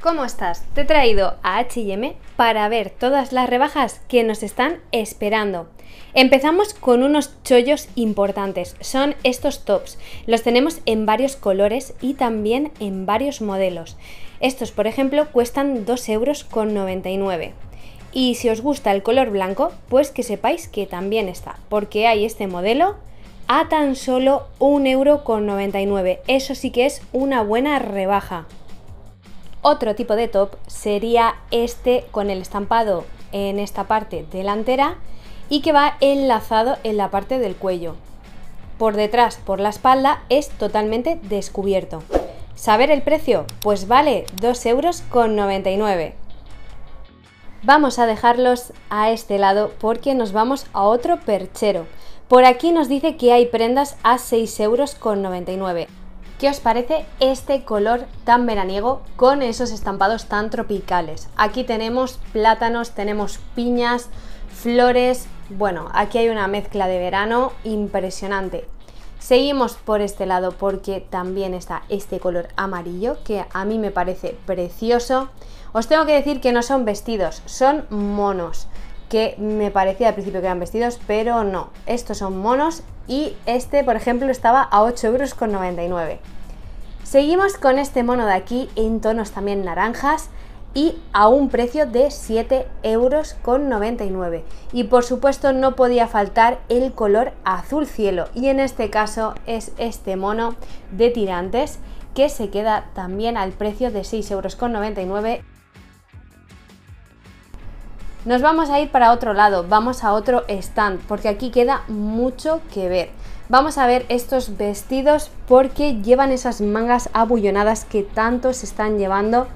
¿Cómo estás? Te he traído a HM para ver todas las rebajas que nos están esperando. Empezamos con unos chollos importantes, son estos tops. Los tenemos en varios colores y también en varios modelos. Estos, por ejemplo, cuestan 2,99 euros. Y si os gusta el color blanco, pues que sepáis que también está, porque hay este modelo a tan solo 1,99€. Eso sí que es una buena rebaja. Otro tipo de top sería este con el estampado en esta parte delantera y que va enlazado en la parte del cuello. Por detrás, por la espalda, es totalmente descubierto. ¿Saber el precio? Pues vale 2,99 euros. Vamos a dejarlos a este lado porque nos vamos a otro perchero. Por aquí nos dice que hay prendas a 6,99 euros. ¿Qué os parece este color tan veraniego con esos estampados tan tropicales? Aquí tenemos plátanos, tenemos piñas, flores, bueno, aquí hay una mezcla de verano impresionante. Seguimos por este lado porque también está este color amarillo que a mí me parece precioso. Os tengo que decir que no son vestidos, son monos, que me parecía al principio que eran vestidos, pero no. Estos son monos y este, por ejemplo, estaba a 8,99 euros. Seguimos con este mono de aquí en tonos también naranjas y a un precio de 7,99 euros. Y por supuesto no podía faltar el color azul cielo y en este caso es este mono de tirantes que se queda también al precio de 6,99 euros. Nos vamos a ir para otro lado, vamos a otro stand, porque aquí queda mucho que ver. Vamos a ver estos vestidos porque llevan esas mangas abullonadas que tanto se están llevando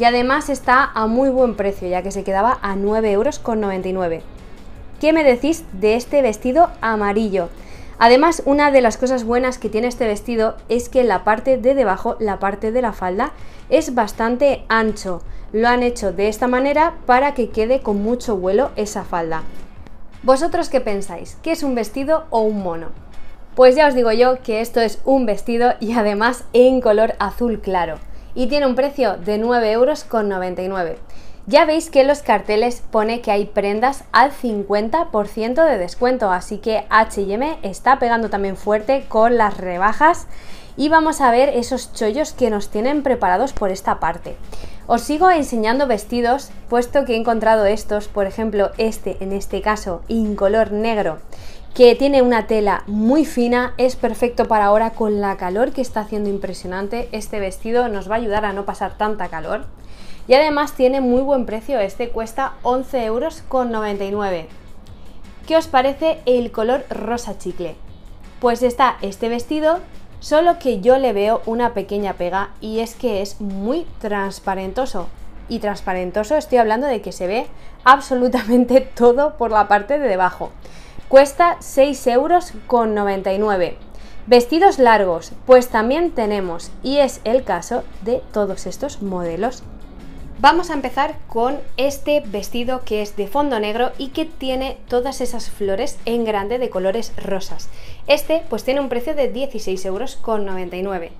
y además está a muy buen precio ya que se quedaba a 9,99 euros. ¿Qué me decís de este vestido amarillo? Además, una de las cosas buenas que tiene este vestido es que la parte de debajo, la parte de la falda, es bastante ancho. Lo han hecho de esta manera para que quede con mucho vuelo esa falda. ¿Vosotros qué pensáis? ¿Qué es un vestido o un mono? Pues ya os digo yo que esto es un vestido y además en color azul claro. Y tiene un precio de 9,99 euros. Ya veis que en los carteles pone que hay prendas al 50% de descuento, así que HM está pegando también fuerte con las rebajas y vamos a ver esos chollos que nos tienen preparados por esta parte. Os sigo enseñando vestidos, puesto que he encontrado estos, por ejemplo este en este caso, en color negro que tiene una tela muy fina, es perfecto para ahora con la calor que está haciendo impresionante. Este vestido nos va a ayudar a no pasar tanta calor. Y además tiene muy buen precio, este cuesta 11,99 euros. ¿Qué os parece el color rosa chicle? Pues está este vestido, solo que yo le veo una pequeña pega y es que es muy transparentoso y transparentoso, estoy hablando de que se ve absolutamente todo por la parte de debajo. Cuesta 6,99 euros con Vestidos largos, pues también tenemos, y es el caso de todos estos modelos Vamos a empezar con este vestido que es de fondo negro y que tiene todas esas flores en grande de colores rosas. Este pues tiene un precio de 16,99 euros.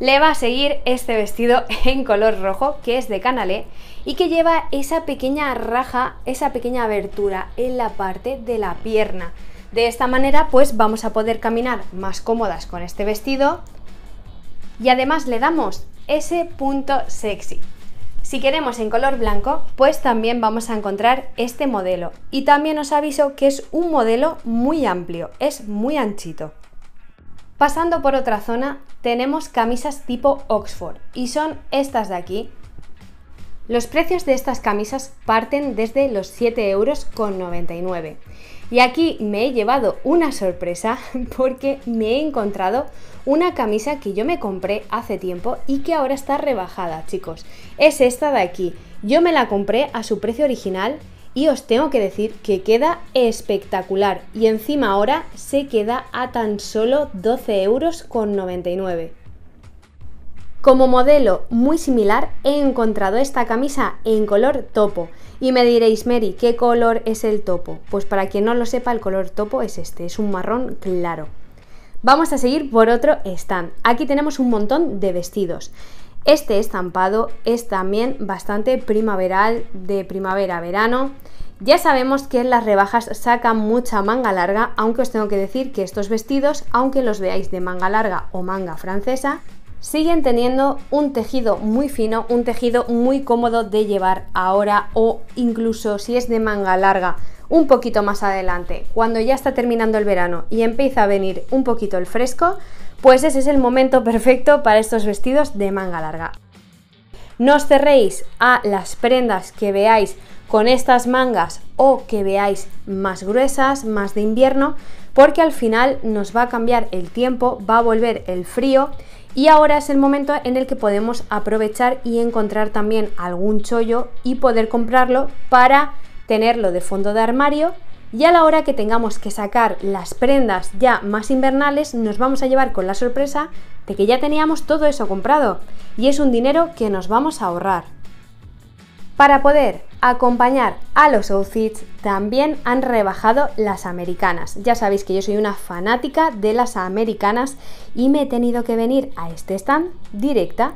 Le va a seguir este vestido en color rojo que es de Canalé y que lleva esa pequeña raja, esa pequeña abertura en la parte de la pierna. De esta manera pues vamos a poder caminar más cómodas con este vestido y además le damos ese punto sexy. Si queremos en color blanco, pues también vamos a encontrar este modelo. Y también os aviso que es un modelo muy amplio, es muy anchito. Pasando por otra zona, tenemos camisas tipo Oxford y son estas de aquí. Los precios de estas camisas parten desde los 7,99 euros. Y aquí me he llevado una sorpresa porque me he encontrado una camisa que yo me compré hace tiempo y que ahora está rebajada, chicos. Es esta de aquí. Yo me la compré a su precio original y os tengo que decir que queda espectacular y encima ahora se queda a tan solo 12,99 euros Como modelo muy similar he encontrado esta camisa en color topo y me diréis Mary, ¿qué color es el topo? Pues para quien no lo sepa el color topo es este, es un marrón claro. Vamos a seguir por otro stand. Aquí tenemos un montón de vestidos. Este estampado es también bastante primaveral, de primavera-verano. Ya sabemos que las rebajas sacan mucha manga larga, aunque os tengo que decir que estos vestidos, aunque los veáis de manga larga o manga francesa, siguen teniendo un tejido muy fino, un tejido muy cómodo de llevar ahora o incluso si es de manga larga, un poquito más adelante, cuando ya está terminando el verano y empieza a venir un poquito el fresco, pues ese es el momento perfecto para estos vestidos de manga larga. No os cerréis a las prendas que veáis con estas mangas o que veáis más gruesas, más de invierno, porque al final nos va a cambiar el tiempo, va a volver el frío y ahora es el momento en el que podemos aprovechar y encontrar también algún chollo y poder comprarlo para tenerlo de fondo de armario y a la hora que tengamos que sacar las prendas ya más invernales nos vamos a llevar con la sorpresa de que ya teníamos todo eso comprado y es un dinero que nos vamos a ahorrar. Para poder acompañar a los outfits también han rebajado las americanas. Ya sabéis que yo soy una fanática de las americanas y me he tenido que venir a este stand directa.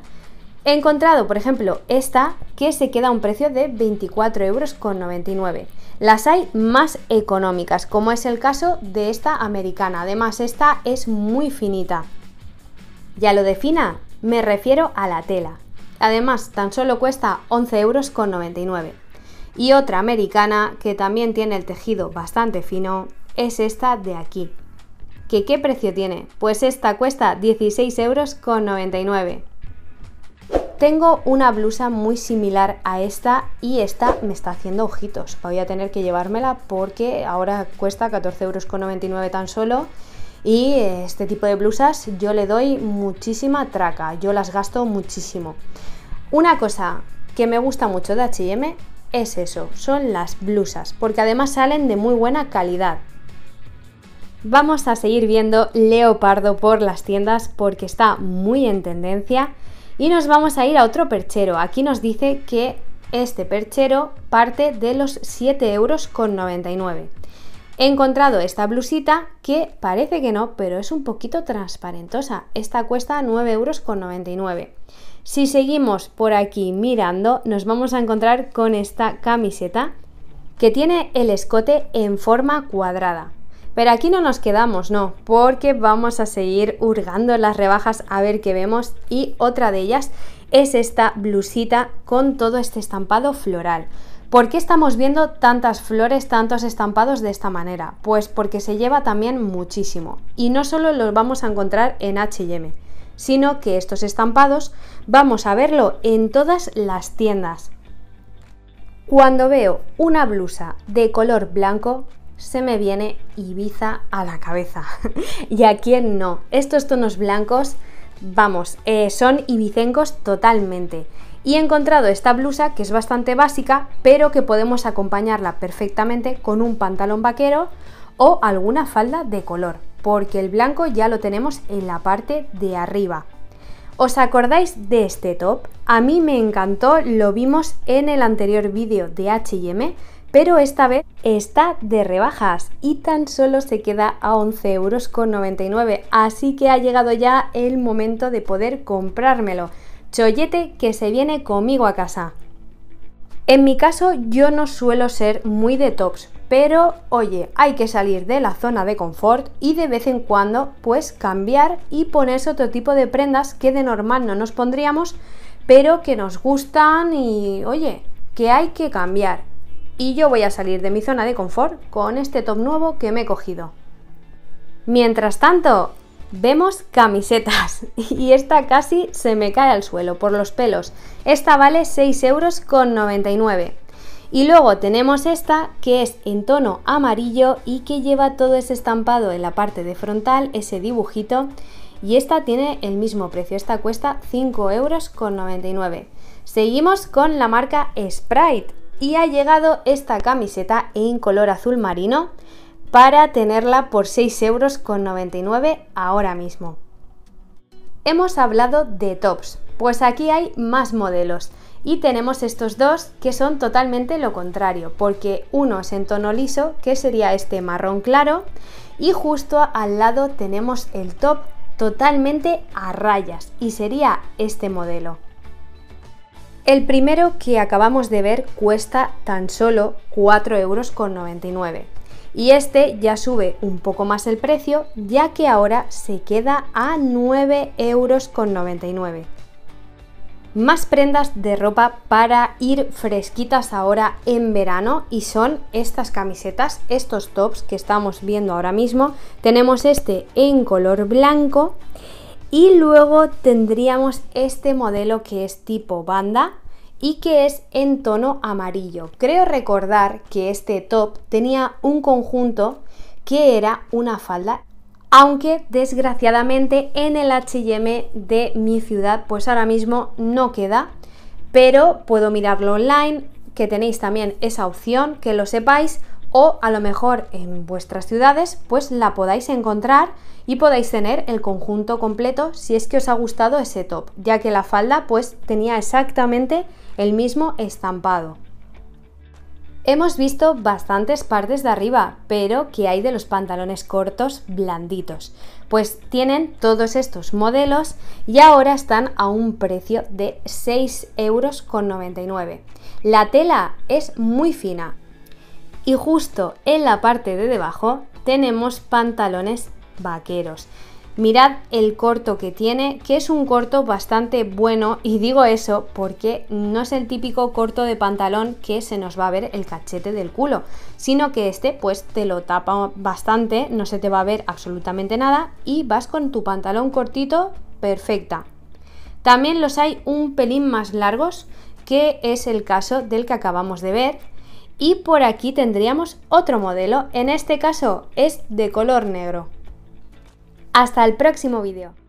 He encontrado, por ejemplo, esta que se queda a un precio de 24,99 euros. Las hay más económicas, como es el caso de esta americana. Además, esta es muy finita. ¿Ya lo defina? me refiero a la tela. Además, tan solo cuesta 11,99 euros. Y otra americana, que también tiene el tejido bastante fino, es esta de aquí. ¿Que qué precio tiene? Pues esta cuesta 16,99 euros. Tengo una blusa muy similar a esta y esta me está haciendo ojitos. Voy a tener que llevármela porque ahora cuesta 14,99 euros tan solo. Y eh, este tipo de blusas yo le doy muchísima traca, yo las gasto muchísimo. Una cosa que me gusta mucho de HM es eso, son las blusas, porque además salen de muy buena calidad. Vamos a seguir viendo leopardo por las tiendas porque está muy en tendencia y nos vamos a ir a otro perchero. Aquí nos dice que este perchero parte de los 7,99 euros. He encontrado esta blusita que parece que no, pero es un poquito transparentosa. Esta cuesta 9,99 euros. Si seguimos por aquí mirando, nos vamos a encontrar con esta camiseta que tiene el escote en forma cuadrada. Pero aquí no nos quedamos, no, porque vamos a seguir hurgando en las rebajas a ver qué vemos y otra de ellas es esta blusita con todo este estampado floral. ¿Por qué estamos viendo tantas flores, tantos estampados de esta manera? Pues porque se lleva también muchísimo. Y no solo los vamos a encontrar en HM, sino que estos estampados vamos a verlo en todas las tiendas. Cuando veo una blusa de color blanco, se me viene Ibiza a la cabeza. ¿Y a quién no? Estos tonos blancos, vamos, eh, son ibicencos totalmente y he encontrado esta blusa que es bastante básica, pero que podemos acompañarla perfectamente con un pantalón vaquero o alguna falda de color, porque el blanco ya lo tenemos en la parte de arriba. ¿Os acordáis de este top? A mí me encantó, lo vimos en el anterior vídeo de H&M, pero esta vez está de rebajas y tan solo se queda a 11,99 euros, así que ha llegado ya el momento de poder comprármelo chollete que se viene conmigo a casa. En mi caso yo no suelo ser muy de tops, pero oye, hay que salir de la zona de confort y de vez en cuando pues cambiar y ponerse otro tipo de prendas que de normal no nos pondríamos, pero que nos gustan y oye, que hay que cambiar. Y yo voy a salir de mi zona de confort con este top nuevo que me he cogido. Mientras tanto, Vemos camisetas y esta casi se me cae al suelo por los pelos. Esta vale 6,99 euros. Y luego tenemos esta que es en tono amarillo y que lleva todo ese estampado en la parte de frontal, ese dibujito. Y esta tiene el mismo precio, esta cuesta 5,99 euros. Seguimos con la marca Sprite y ha llegado esta camiseta en color azul marino para tenerla por 6,99 euros ahora mismo. Hemos hablado de tops, pues aquí hay más modelos y tenemos estos dos que son totalmente lo contrario, porque uno es en tono liso, que sería este marrón claro, y justo al lado tenemos el top totalmente a rayas y sería este modelo. El primero que acabamos de ver cuesta tan solo 4,99 euros y este ya sube un poco más el precio ya que ahora se queda a 9,99 euros. Más prendas de ropa para ir fresquitas ahora en verano y son estas camisetas, estos tops que estamos viendo ahora mismo. Tenemos este en color blanco y luego tendríamos este modelo que es tipo banda y que es en tono amarillo. Creo recordar que este top tenía un conjunto que era una falda, aunque desgraciadamente en el HM de mi ciudad pues ahora mismo no queda, pero puedo mirarlo online, que tenéis también esa opción, que lo sepáis, o a lo mejor en vuestras ciudades pues la podáis encontrar y podáis tener el conjunto completo si es que os ha gustado ese top, ya que la falda pues tenía exactamente el mismo estampado. Hemos visto bastantes partes de arriba, pero ¿qué hay de los pantalones cortos blanditos? Pues tienen todos estos modelos y ahora están a un precio de 6,99 euros. La tela es muy fina, y justo en la parte de debajo tenemos pantalones vaqueros. Mirad el corto que tiene, que es un corto bastante bueno y digo eso porque no es el típico corto de pantalón que se nos va a ver el cachete del culo, sino que este pues te lo tapa bastante, no se te va a ver absolutamente nada y vas con tu pantalón cortito perfecta. También los hay un pelín más largos, que es el caso del que acabamos de ver, y por aquí tendríamos otro modelo, en este caso es de color negro. Hasta el próximo vídeo.